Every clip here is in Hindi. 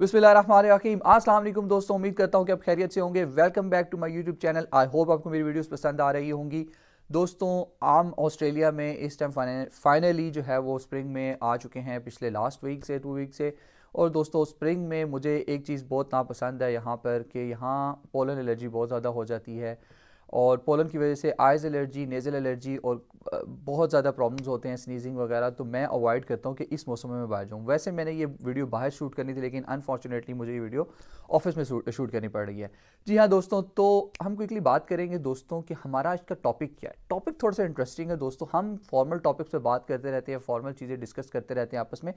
बिस्मिल्लाहिर्रहमानिर्रहीम अस्सलाम वालेकुम दोस्तों उम्मीद करता हूँ कि आप खैरियत से होंगे welcome back to my YouTube channel I hope आपको मेरी वीडियोस पसंद आ रही होंगी दोस्तों आम ऑस्ट्रेलिया में इस टाइम फाइनली जो है वो स्प्रिंग में आ चुके हैं पिछले लास्ट वीक से टू वीक से और दोस्तों स्प्रिंग में मुझे एक चीज़ बहुत नापसंद है यहाँ पर कि यहाँ पोलन एलर्जी बहुत ज़्यादा हो जाती है और पोलन की वजह से आइज़ एलर्जी नेज़ल एलर्जी और बहुत ज़्यादा प्रॉब्लम्स होते हैं स्नीजिंग वगैरह तो मैं अवॉइड करता हूँ कि इस मौसम में बाहर जाऊँ वैसे मैंने ये वीडियो बाहर शूट करनी थी लेकिन अनफॉर्चुनेटली मुझे ये वीडियो ऑफिस में शूट करनी पड़ रही है जी हाँ दोस्तों तो हम क्विकली बात करेंगे दोस्तों कि हमारा आज का टॉपिक क्या है टॉपिक थोड़ा सा इंटरेस्टिंग है दोस्तों हम फॉर्मल टॉपिक्स पर बात करते रहते हैं फॉर्मल चीज़ें डिस्कस करते रहते हैं आपस में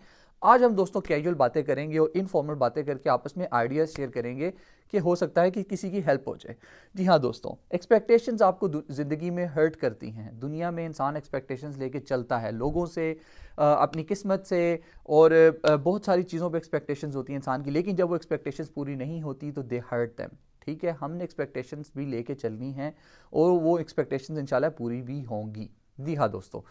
आज हम दोस्तों कैजुअल बातें करेंगे और इनफॉर्मल बातें करके आपस में आइडियाज़ शेयर करेंगे कि हो सकता है कि किसी की हेल्प हो जाए जी हाँ दोस्तों एक्सपेक्टेशंस आपको ज़िंदगी में हर्ट करती हैं दुनिया में इंसान एक्सपेक्टेशंस लेके चलता है लोगों से अपनी किस्मत से और बहुत सारी चीज़ों पे एक्सपेक्टेशंस होती हैं इंसान की लेकिन जब वो एक्सपेक्टेशंस पूरी नहीं होती तो दे हर्ट दैम ठीक है हमने एक्सपेक्टेशंस भी लेके चलनी हैं और वो एक्सपेक्टेशंस इंशाल्लाह पूरी भी होंगी जी हाँ दोस्तों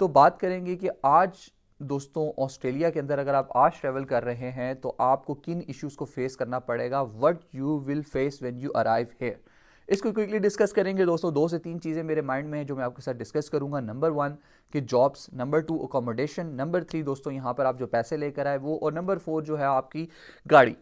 तो बात करेंगे कि आज दोस्तों ऑस्ट्रेलिया के अंदर अगर आप आज ट्रैवल कर रहे हैं तो आपको किन इश्यूज़ को फेस करना पड़ेगा what you will face when you arrive here इसको क्विकली डिस्कस करेंगे दोस्तों दो से तीन चीज़ें मेरे माइंड में हैं जो मैं आपके साथ डिस्कस करूंगा नंबर वन कि jobs number two accommodation number three दोस्तों यहाँ पर आप जो पैसे लेकर आए वो और नंबर फोर जो है आपकी गाड़ी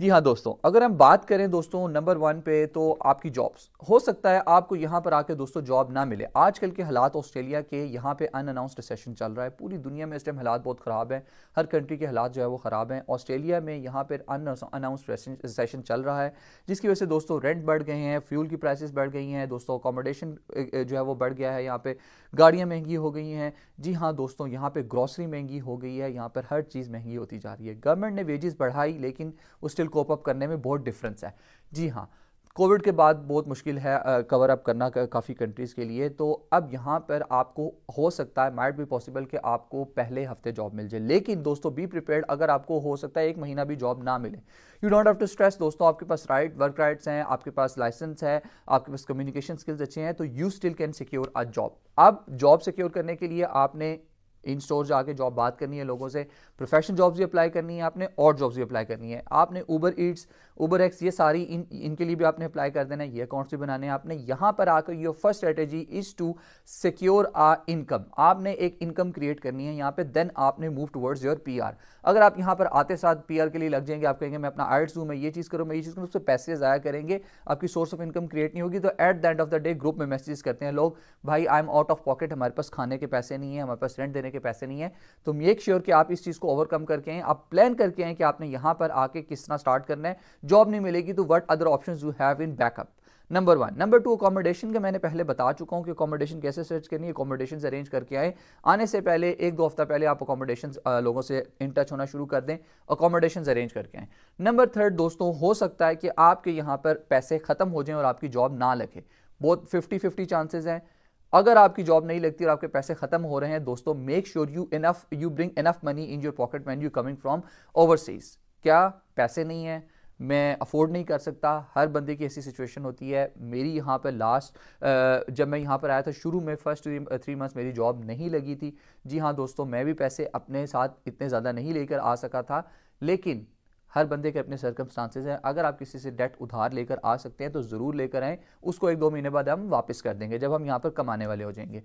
जी हाँ दोस्तों अगर हम बात करें दोस्तों नंबर वन पे तो आपकी जॉब्स हो सकता है आपको यहाँ पर आके दोस्तों जॉब ना मिले आजकल के हालात ऑस्ट्रेलिया के यहाँ पे अनअनाउंस्ड सेशन चल रहा है पूरी दुनिया में इस टाइम हालात बहुत ख़राब हैं हर कंट्री के हालात जो है वो ख़राब हैं ऑस्ट्रेलिया में यहाँ पर अनअनाउंस्ड सेशन चल रहा है जिसकी वजह से दोस्तों रेंट बढ़ गए हैं फ्यूल की प्राइसिस बढ़ गई हैं दोस्तों अकोमोडेशन जो है वो बढ़ गया है यहाँ पर गाड़ियाँ महंगी हो गई हैं जी हाँ दोस्तों यहाँ पर ग्रॉसरी महंगी हो गई है यहाँ पर हर चीज़ महंगी होती जा रही है गवर्नमेंट ने वेजेस बढ़ाई लेकिन उस कोप अप करने में बहुत डिफरेंस है जी हाँ कोविड के बाद बहुत मुश्किल है कवर अप करना काफ़ी कंट्रीज़ के लिए तो अब यहाँ पर आपको हो सकता है माइट भी पॉसिबल कि आपको पहले हफ्ते जॉब मिल जाए लेकिन दोस्तों बी प्रिपेयर्ड अगर आपको हो सकता है एक महीना भी जॉब ना मिले you don't have to stress दोस्तों आपके पास राइट वर्क राइट्स हैं आपके पास लाइसेंस है आपके पास कम्युनिकेशन स्किल्स अच्छे हैं तो you still can secure a job अब जॉब सिक्योर करने के लिए आपने इन स्टोर जाके जॉब बात करनी है लोगों से प्रोफेशनल जॉब्स भी अप्लाई करनी है आपने और जॉब्स भी अप्लाई करनी है आपने ऊबर ईट्स ऊबर एक्स ये सारी इन इनके लिए भी आपने अप्लाई कर देना है ये अकाउंट्स भी बनाने हैं आपने यहाँ पर आकर your first strategy is to secure a income आपने एक इनकम क्रिएट करनी है यहाँ पर देन आपने move towards your P R अगर आप यहाँ पर आते साथ पी आर के लिए लग जाएंगे आप कहेंगे मैं अपना आर्ट्स हूँ मैं ये चीज़ करूँ मैं ये चीज़ करूँ तो उससे पैसे ज़ाया करेंगे आपकी सोर्स ऑफ इनकम क्रिएट नहीं होगी तो at the end of the day group में मैसेज करते हैं लोग भाई I am out of pocket हमारे पास खाने के पैसे नहीं है हमारे पास रेंट देने करने के पैसे नहीं है तो मेक श्योर कि आप इस चीज़ को ओवरकम करके आए आप प्लान करके आए कि आपने यहाँ पर आके किस तरह स्टार्ट करना है जॉब नहीं मिलेगी तो what other option you have in backup number one number two accommodation का मैंने पहले बता चुका हूँ कि अकोमोडेशन कैसे सर्च करनी है अकोमोडेशन अरेंज करके आए आने से पहले एक दो हफ्ता पहले आप अकोमोडेशन लोगों से इन टच होना शुरू कर दें अकोमोडेशन अरेंज करके आए नंबर थर्ड दोस्तों हो सकता है कि आपके यहाँ पर पैसे ख़त्म हो जाएं और आपकी जॉब ना लगे बहुत फिफ्टी फिफ्टी चांसेज हैं अगर आपकी जॉब नहीं लगती और आपके पैसे खत्म हो रहे हैं दोस्तों make sure you enough you bring enough money in your pocket man you coming from overseas क्या पैसे नहीं है मैं अफोर्ड नहीं कर सकता हर बंदे की ऐसी सिचुएशन होती है मेरी यहाँ पर लास्ट जब मैं यहाँ पर आया था शुरू में फर्स्ट थ्री मंथ्स मेरी जॉब नहीं लगी थी जी हाँ दोस्तों मैं भी पैसे अपने साथ इतने ज़्यादा नहीं लेकर आ सका था लेकिन हर बंदे के अपने सरकमस्टांसेस हैं अगर आप किसी से डेट उधार लेकर आ सकते हैं तो ज़रूर लेकर आएँ उसको एक दो महीने बाद हम वापस कर देंगे जब हम यहाँ पर कमाने वाले हो जाएंगे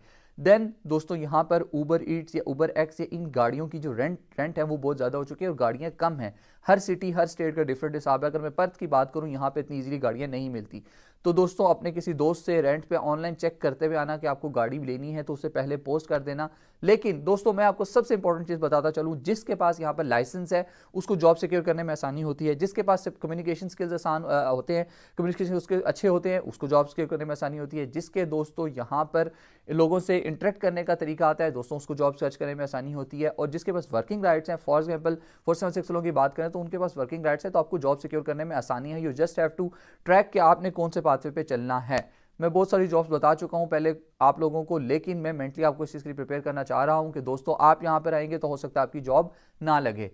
देन दोस्तों यहाँ पर ऊबर ईट्स या ऊबर एक्स या इन गाड़ियों की जो रेंट रेंट है वो बहुत ज़्यादा हो चुकी है और गाड़ियाँ कम हैं हर सिटी हर स्टेट का डिफरेंट हिसाब है अगर मैं पर्थ की बात करूँ यहाँ पर इतनी ईजिली गाड़ियाँ नहीं मिलती तो दोस्तों अपने किसी दोस्त से रेंट पे ऑनलाइन चेक करते हुए आना कि आपको गाड़ी लेनी है तो उसे पहले पोस्ट कर देना लेकिन दोस्तों मैं आपको सबसे इंपॉर्टेंट चीज़ बताता चलूँ जिसके पास यहाँ पर लाइसेंस है उसको जॉब सिक्योर करने में आसानी होती है जिसके पास कम्युनिकेशन स्किल्स आसान होते हैं कम्युनिकेशन उसके अच्छे होते हैं उसको जॉब सिक्योर करने में आसानी होती है जिसके दोस्तों यहाँ पर लोगों से इंटरेक्ट करने का तरीका आता है दोस्तों उसको जॉब सर्च करने में आसानी होती है और जिसके पास वर्किंग राइट्स हैं for example four seven six लोगों की बात करें तो उनके पास वर्किंग राइट्स है तो आपको जॉब सिक्योर करने में आसानी है you just have to track कि आपने कौन से पास पाथवे पे चलना है मैं बहुत सारी जॉब्स बता चुका हूँ पहले आप लोगों को लेकिन मैं मेंटली आपको इस चीज़ के लिए प्रिपेयर करना चाह रहा हूँ कि दोस्तों आप यहाँ पर आएंगे तो हो सकता है आपकी जॉब ना लगे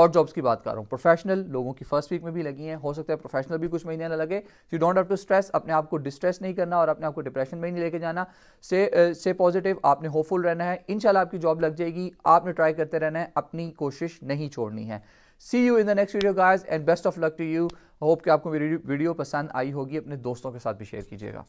और जॉब्स की बात कर रहा हूँ प्रोफेशनल लोगों की फर्स्ट वीक में भी लगी हैं हो सकता है प्रोफेशनल भी कुछ महीने ना लगे you don't have to stress अपने आप को डिस्ट्रेस नहीं करना और अपने आप को डिप्रेशन में ही नहीं लेके जाना से से पॉजिटिव आपने होपफुल रहना है इनशाला आपकी जॉब लग जाएगी आपने ट्राई करते रहना है अपनी कोशिश नहीं छोड़नी है see you in the next video guys and best of luck to you hope कि आपको मेरी वीडियो पसंद आई होगी अपने दोस्तों के साथ भी शेयर कीजिएगा